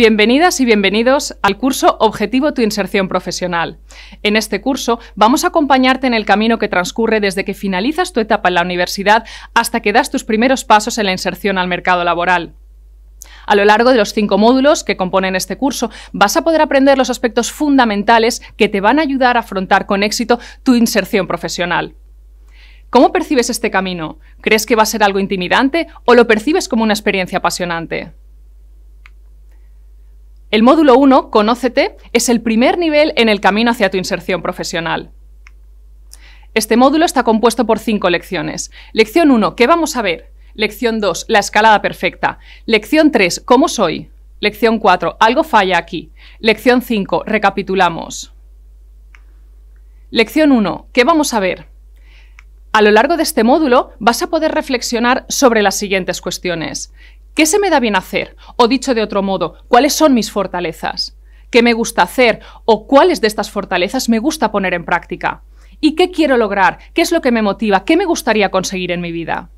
Bienvenidas y bienvenidos al curso Objetivo tu inserción profesional. En este curso vamos a acompañarte en el camino que transcurre desde que finalizas tu etapa en la universidad hasta que das tus primeros pasos en la inserción al mercado laboral. A lo largo de los cinco módulos que componen este curso, vas a poder aprender los aspectos fundamentales que te van a ayudar a afrontar con éxito tu inserción profesional. ¿Cómo percibes este camino? ¿Crees que va a ser algo intimidante o lo percibes como una experiencia apasionante? El módulo 1, Conócete, es el primer nivel en el camino hacia tu inserción profesional. Este módulo está compuesto por cinco lecciones. Lección 1, ¿qué vamos a ver? Lección 2, la escalada perfecta. Lección 3, ¿cómo soy? Lección 4, algo falla aquí. Lección 5, recapitulamos. Lección 1, ¿qué vamos a ver? A lo largo de este módulo vas a poder reflexionar sobre las siguientes cuestiones. ¿Qué se me da bien hacer? O dicho de otro modo, ¿cuáles son mis fortalezas? ¿Qué me gusta hacer? ¿O cuáles de estas fortalezas me gusta poner en práctica? ¿Y qué quiero lograr? ¿Qué es lo que me motiva? ¿Qué me gustaría conseguir en mi vida?